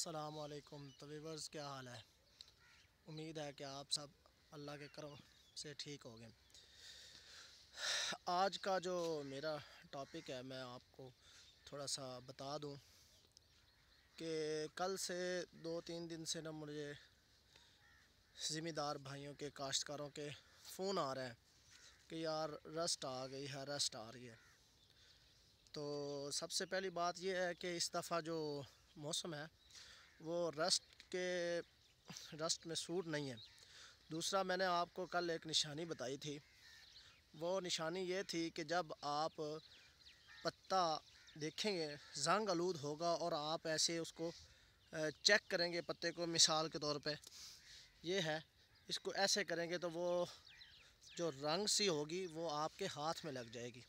असलकम तो वीवर्स क्या हाल है उम्मीद है कि आप सब अल्लाह के करम से ठीक हो गए आज का जो मेरा टॉपिक है मैं आपको थोड़ा सा बता दूं कि कल से दो तीन दिन से ना मुझे ज़िम्मेदार भाइयों के काश्तकारों के फ़ोन आ रहे हैं कि यार रस्ट आ गई है रस्ट आ रही है तो सबसे पहली बात यह है कि इस दफ़ा जो मौसम है वो रस्ट के रस्ट में सूट नहीं है दूसरा मैंने आपको कल एक निशानी बताई थी वो निशानी ये थी कि जब आप पत्ता देखेंगे जंग आलूद होगा और आप ऐसे उसको चेक करेंगे पत्ते को मिसाल के तौर पे ये है इसको ऐसे करेंगे तो वो जो रंग सी होगी वो आपके हाथ में लग जाएगी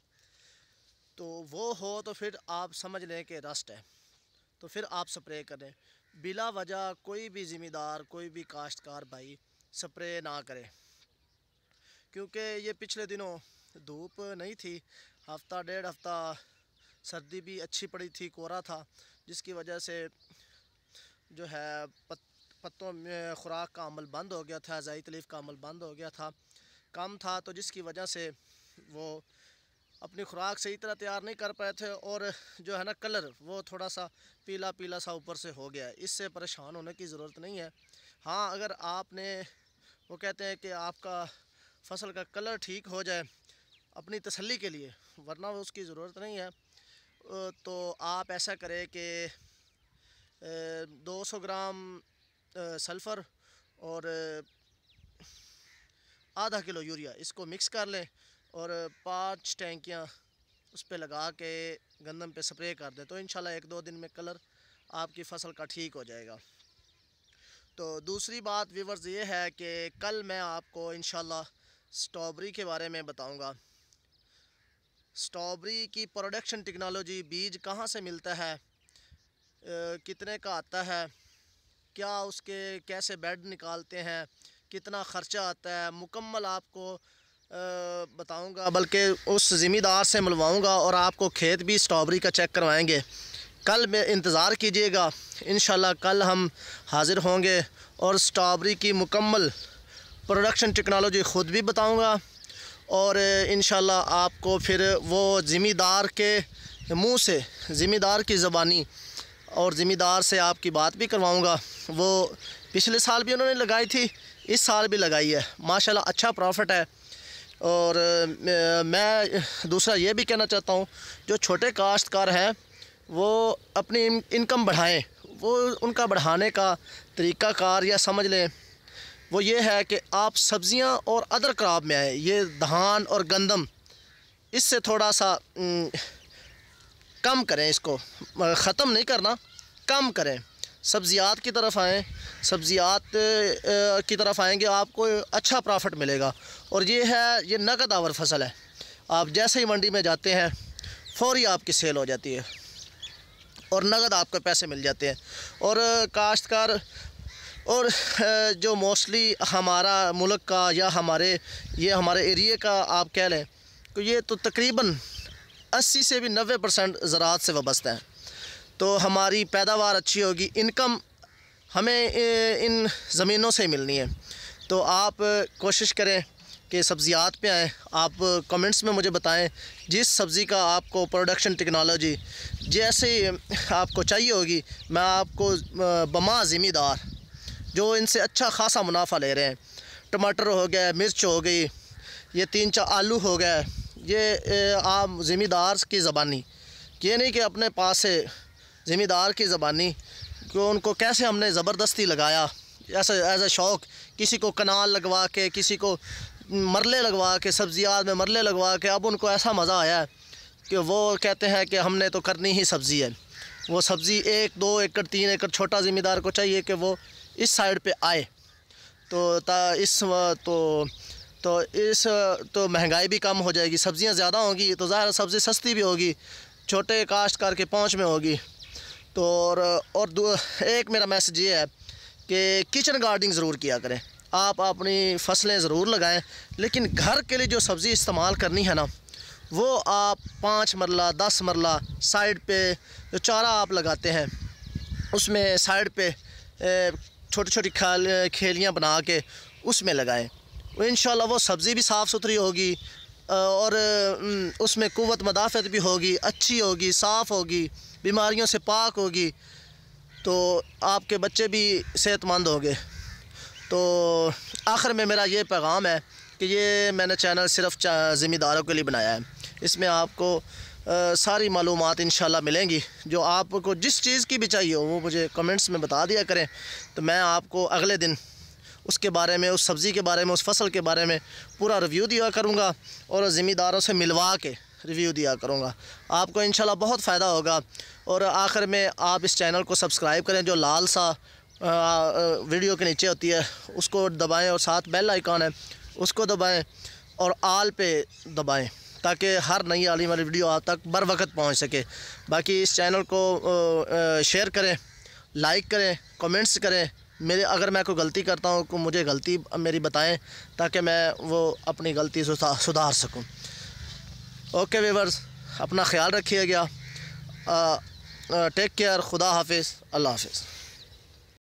तो वो हो तो फिर आप समझ लें कि रस्ट है तो फिर आप स्प्रे करें बिला वजह कोई भी ज़िम्मेदार कोई भी काश्तकार भाई स्प्रे ना करे क्योंकि ये पिछले दिनों धूप नहीं थी हफ्ता डेढ़ हफ्ता सर्दी भी अच्छी पड़ी थी कोरा था जिसकी वजह से जो है पत, पत्तों में खुराक का अमल बंद हो गया था ज़ाई तलीफ का अमल बंद हो गया था कम था तो जिसकी वजह से वो अपनी खुराक सही तरह तैयार नहीं कर पाए थे और जो है ना कलर वो थोड़ा सा पीला पीला सा ऊपर से हो गया है इससे परेशान होने की ज़रूरत नहीं है हाँ अगर आपने वो कहते हैं कि आपका फसल का कलर ठीक हो जाए अपनी तसल्ली के लिए वरना उसकी ज़रूरत नहीं है तो आप ऐसा करें कि 200 ग्राम सल्फ़र और आधा किलो यूरिया इसको मिक्स कर लें और पाँच टैंकियाँ उस पर लगा के गंदम पे स्प्रे कर दें तो इन एक दो दिन में कलर आपकी फसल का ठीक हो जाएगा तो दूसरी बात व्यूवर्स ये है कि कल मैं आपको इन स्ट्रॉबेरी के बारे में बताऊंगा स्ट्रॉबेरी की प्रोडक्शन टेक्नोलॉजी बीज कहाँ से मिलता है कितने का आता है क्या उसके कैसे बेड निकालते हैं कितना ख़र्चा आता है मुकम्मल आपको बताऊंगा बल्कि उस ज़िम्मेदार से मिलवाऊंगा और आपको खेत भी स्ट्रॉबेरी का चेक करवाएंगे कल में इंतज़ार कीजिएगा इन कल हम हाज़िर होंगे और स्ट्रॉबेरी की मुकम्मल प्रोडक्शन टेक्नोलॉजी ख़ुद भी बताऊंगा और इन आपको फिर वो ज़िम्मेदार के मुंह से ज़िम्मेदार की ज़बानी और ज़िम्मेदार से आपकी बात भी करवाऊँगा वो पिछले साल भी उन्होंने लगाई थी इस साल भी लगाई है माशाल्लाह अच्छा प्रॉफिट है और मैं दूसरा ये भी कहना चाहता हूँ जो छोटे काश्तकार हैं वो अपनी इनकम बढ़ाएं वो उनका बढ़ाने का तरीका कार या समझ लें वो ये है कि आप सब्ज़ियाँ और अदर क्राप में आए ये धान और गंदम इससे थोड़ा सा कम करें इसको ख़त्म नहीं करना कम करें सब्ज़ियात की तरफ आएँ सब्ज़ियात की तरफ आएँगे आपको अच्छा प्रॉफिट मिलेगा और ये है ये नकद आवर फसल है आप जैसे ही मंडी में जाते हैं फौरी आपकी सेल हो जाती है और नकद आपको पैसे मिल जाते हैं और काश्तकार और जो मोस्टली हमारा मुल्क का या हमारे ये हमारे एरिए का आप कह लें तो ये तो तकरीबन 80 से भी 90 परसेंट ज़रात से वाबस्त हैं तो हमारी पैदावार अच्छी होगी इनकम हमें इन ज़मीनों से मिलनी है तो आप कोशिश करें कि सब्ज़ियात पे आएँ आप कमेंट्स में मुझे बताएं जिस सब्ज़ी का आपको प्रोडक्शन टेक्नोलॉजी जैसे आपको चाहिए होगी मैं आपको बमा ज़िम्मेदार जो इनसे अच्छा खासा मुनाफा ले रहे हैं टमाटर हो गया मिर्च हो गई ये तीन चार आलू हो गया ये आप ज़िम्मेदार की ज़बानी ये नहीं कि अपने पास से ज़िम्मेदार की ज़बानी कि उनको कैसे हमने ज़बरदस्ती लगाया ऐसा एज ए शौक़ किसी को कनाल लगवा के किसी को मरले लगवा के सब्जियात में मरले लगवा के अब उनको ऐसा मज़ा आया है कि वो कहते हैं कि हमने तो करनी ही सब्ज़ी है वो सब्ज़ी एक दो एकड़ तीन एकड़ छोटा ज़िम्मेदार को चाहिए कि वो इस साइड पे आए तो ता इस तो तो इस तो महंगाई भी कम हो जाएगी सब्ज़ियाँ ज़्यादा होंगी तो ज़ाहिर सब्ज़ी सस्ती भी होगी छोटे काश्त के पहुँच में होगी तो और और एक मेरा मैसेज ये है कि किचन गार्डनिंग ज़रूर किया करें आप अपनी फसलें ज़रूर लगाएं लेकिन घर के लिए जो सब्ज़ी इस्तेमाल करनी है ना वो आप पाँच मरला दस मरला साइड पे जो चारा आप लगाते हैं उसमें साइड पे छोटी छोटी खाल खेलियाँ बना के उसमें लगाएं इन वो सब्ज़ी भी साफ़ सुथरी होगी और उसमें कुत मदाफ़त भी होगी अच्छी होगी साफ़ होगी बीमारियों से पाक होगी तो आपके बच्चे भी सेहतमंद होंगे तो आखिर में मेरा ये पैगाम है कि ये मैंने चैनल सिर्फ ज़िम्मेदारों के लिए बनाया है इसमें आपको आ, सारी मालूम इन मिलेंगी जो आपको जिस चीज़ की भी चाहिए हो वो मुझे कमेंट्स में बता दिया करें तो मैं आपको अगले दिन उसके बारे में उस सब्ज़ी के बारे में उस फसल के बारे में पूरा रिव्यू दिया करूँगा और ज़िम्मेदारों से मिलवा के रिव्यू दिया करूँगा आपको इन बहुत फ़ायदा होगा और आखिर में आप इस चैनल को सब्सक्राइब करें जो लाल सा वीडियो के नीचे होती है उसको दबाएं और साथ बेल आइकॉन है उसको दबाएं और आल पे दबाएं ताकि हर नई आने वाली वीडियो आप तक बर वक्त पहुँच सके बाकी इस चैनल को शेयर करें लाइक करें कमेंट्स करें मेरे अगर मैं कोई गलती करता हूँ मुझे गलती मेरी बताएं ताकि मैं वो अपनी गलती सुधार सकूँ ओके वेवर्स अपना ख्याल रखिएगा टेक केयर खुदा हाफिज़ अल्लाह हाफिज़